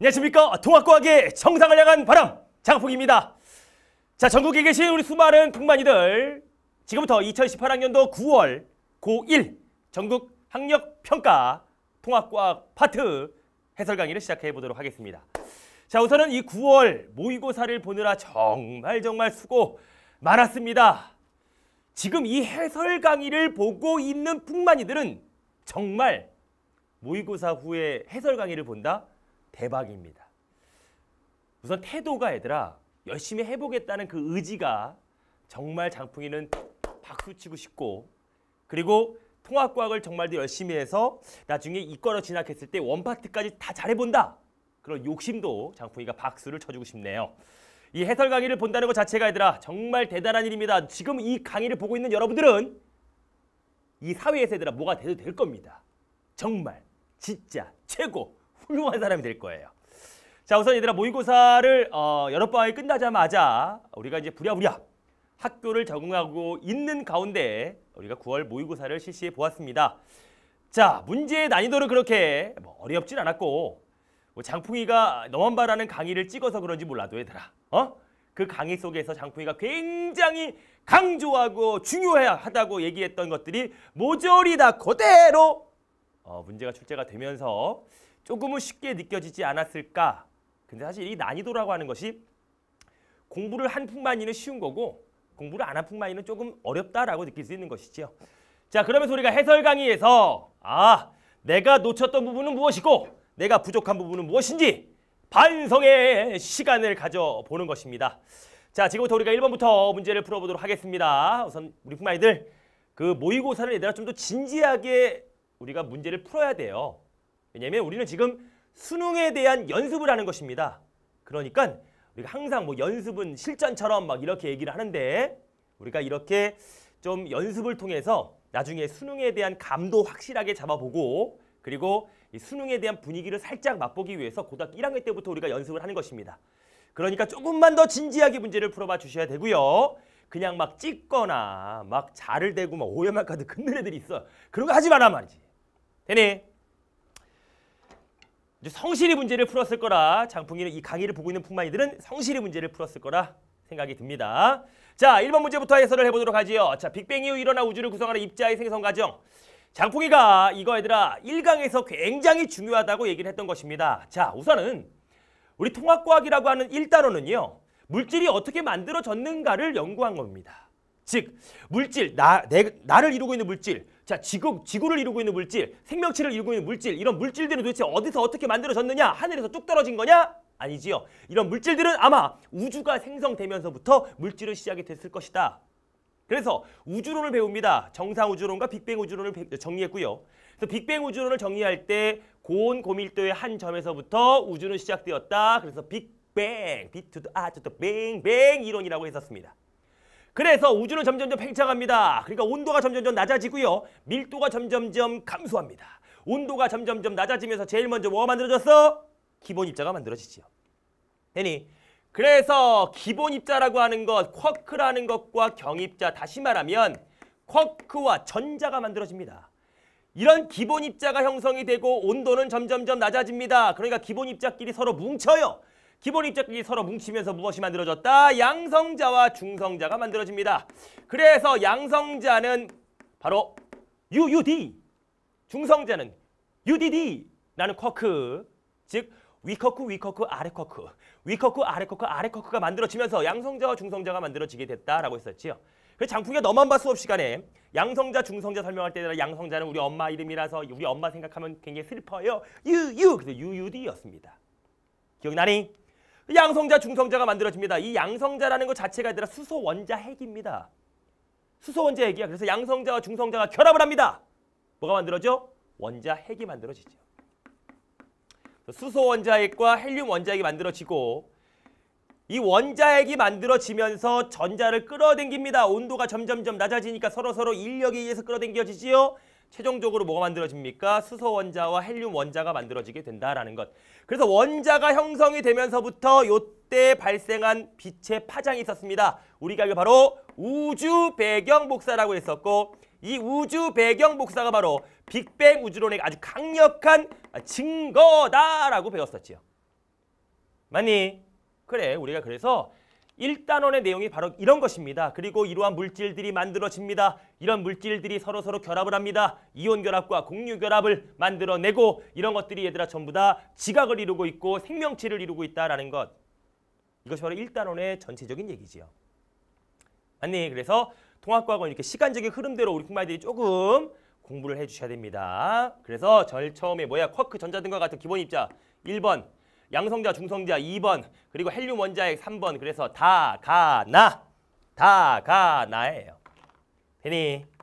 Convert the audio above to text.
안녕하십니까 동학과학의 정상을 향한 바람 장풍입니다 자 전국에 계신 우리 수많은 풍만이들 지금부터 2018학년도 9월 고1 전국 학력평가 통합과학 파트 해설 강의를 시작해 보도록 하겠습니다 자 우선은 이 9월 모의고사를 보느라 정말 정말 수고 많았습니다 지금 이 해설 강의를 보고 있는 풍만이들은 정말 모의고사 후에 해설 강의를 본다? 대박입니다. 우선 태도가 얘들아 열심히 해보겠다는 그 의지가 정말 장풍이는 박수치고 싶고 그리고 통합과학을 정말 더 열심히 해서 나중에 이과로 진학했을 때 원파트까지 다 잘해본다. 그런 욕심도 장풍이가 박수를 쳐주고 싶네요. 이 해설 강의를 본다는 것 자체가 얘들아 정말 대단한 일입니다. 지금 이 강의를 보고 있는 여러분들은 이 사회에서 얘들아 뭐가 돼도 될 겁니다. 정말 진짜 최고 훌륭한 사람이 될 거예요. 자 우선 얘들아 모의고사를 어, 여러방학이 끝나자마자 우리가 이제 부랴부랴 학교를 적응하고 있는 가운데 우리가 9월 모의고사를 실시해 보았습니다. 자 문제의 난이도를 그렇게 뭐 어렵진 않았고 뭐 장풍이가 너만 바라는 강의를 찍어서 그런지 몰라도 얘들아 어? 그 강의 속에서 장풍이가 굉장히 강조하고 중요하다고 얘기했던 것들이 모조리 다 그대로 어, 문제가 출제가 되면서 조금은 쉽게 느껴지지 않았을까? 근데 사실 이 난이도라고 하는 것이 공부를 한 푼만이는 쉬운 거고 공부를 안한 푼만이는 조금 어렵다라고 느낄 수 있는 것이지요. 자, 그러면서 우리가 해설 강의에서 아, 내가 놓쳤던 부분은 무엇이고 내가 부족한 부분은 무엇인지 반성의 시간을 가져보는 것입니다. 자, 지금부터 우리가 1번부터 문제를 풀어보도록 하겠습니다. 우선 우리 부마이들 그 모의고사를 얘들아 좀 더 진지하게 우리가 문제를 풀어야 돼요. 왜냐하면 우리는 지금 수능에 대한 연습을 하는 것입니다. 그러니까 우리가 항상 뭐 연습은 실전처럼 막 이렇게 얘기를 하는데 우리가 이렇게 좀 연습을 통해서 나중에 수능에 대한 감도 확실하게 잡아보고 그리고 이 수능에 대한 분위기를 살짝 맛보기 위해서 고등학교 1학년 때부터 우리가 연습을 하는 것입니다. 그러니까 조금만 더 진지하게 문제를 풀어봐 주셔야 되고요. 그냥 막 찍거나 막 자를 대고 막 오염할 카드 큰는 애들이 있어. 그런 거 하지 마라 말이지. 되네 이제 성실히 문제를 풀었을 거라 장풍이는 이 강의를 보고 있는 풍만이들은 성실히 문제를 풀었을 거라 생각이 듭니다. 자, 1번 문제부터 해설을 해보도록 하지요. 자, 빅뱅 이후 일어나 우주를 구성하는 입자의 생성 과정. 장풍이가 이거 얘들아 1강에서 굉장히 중요하다고 얘기를 했던 것입니다. 자, 우선은 우리 통합과학이라고 하는 1단원은요. 물질이 어떻게 만들어졌는가를 연구한 겁니다. 즉, 물질, 나, 내, 나를 이루고 있는 물질, 자, 지구, 지구를 이루고 있는 물질, 생명체를 이루고 있는 물질, 이런 물질들은 도대체 어디서 어떻게 만들어졌느냐? 하늘에서 뚝 떨어진 거냐? 아니지요. 이런 물질들은 아마 우주가 생성되면서부터 물질을 시작이 됐을 것이다. 그래서 우주론을 배웁니다. 정상 우주론과 빅뱅 우주론을 정리했고요. 그래서 빅뱅 우주론을 정리할 때 고온 고밀도의 한 점에서부터 우주는 시작되었다. 그래서 빅뱅, 빅투드아저드 뱅뱅 이론이라고 했었습니다. 그래서 우주는 점점점 팽창합니다. 그러니까 온도가 점점점 낮아지고요. 밀도가 점점점 감소합니다. 온도가 점점점 낮아지면서 제일 먼저 뭐가 만들어졌어? 기본 입자가 만들어지지요. 되니? 그래서 기본 입자라고 하는 것, 쿼크라는 것과 경입자, 다시 말하면 쿼크와 전자가 만들어집니다. 이런 기본 입자가 형성이 되고 온도는 점점점 낮아집니다. 그러니까 기본 입자끼리 서로 뭉쳐요. 기본 입자끼리 서로 뭉치면서 무엇이 만들어졌다? 양성자와 중성자가 만들어집니다. 그래서 양성자는 바로 UUD, 중성자는 UDD라는 쿼크, 즉 위커크, 위커크, 아래커크, 위커크, 아래커크, 아래커크가 만들어지면서 양성자와 중성자가 만들어지게 됐다라고 했었지요. 그 장풍이가 너만 봐 수업 시간에 양성자, 중성자 설명할 때나 양성자는 우리 엄마 이름이라서 우리 엄마 생각하면 굉장히 슬퍼요. 유유 그래서 UUD였습니다. 기억나니? 양성자, 중성자가 만들어집니다. 이 양성자라는 것 자체가 아니라 수소원자 핵입니다. 수소원자 핵이야. 그래서 양성자와 중성자가 결합을 합니다. 뭐가 만들어져? 원자 핵이 만들어지죠. 수소 원자핵과 헬륨 원자핵이 만들어지고 이 원자핵이 만들어지면서 전자를 끌어당깁니다. 온도가 점점점 낮아지니까 서로서로 인력에 의해서 끌어당겨지지요. 최종적으로 뭐가 만들어집니까? 수소 원자와 헬륨 원자가 만들어지게 된다라는 것. 그래서 원자가 형성이 되면서부터 요때 발생한 빛의 파장이 있었습니다. 우리가 이게 바로 우주 배경 복사라고 했었고 이 우주 배경 복사가 바로 빅뱅 우주론의 아주 강력한 증거다라고 배웠었지요. 맞니? 그래 우리가 그래서 1단원의 내용이 바로 이런 것입니다. 그리고 이러한 물질들이 만들어집니다. 이런 물질들이 서로서로 결합을 합니다. 이온결합과 공유결합을 만들어내고 이런 것들이 얘들아 전부 다 지각을 이루고 있고 생명체를 이루고 있다라는 것. 이것이 바로 1단원의 전체적인 얘기지요. 아니 그래서 통합과학은 이렇게 시간적인 흐름대로 우리 콩마이들이 조금 공부를 해주셔야 됩니다. 그래서 제일 처음에 뭐야 쿼크 전자등과 같은 기본 입자 1번 양성자, 중성자 2번, 그리고 헬륨 원자핵 3번. 그래서 다, 가, 나. 다, 가, 나예요. 되니?